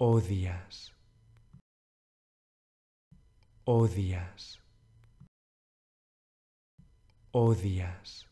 odias, odias, odias.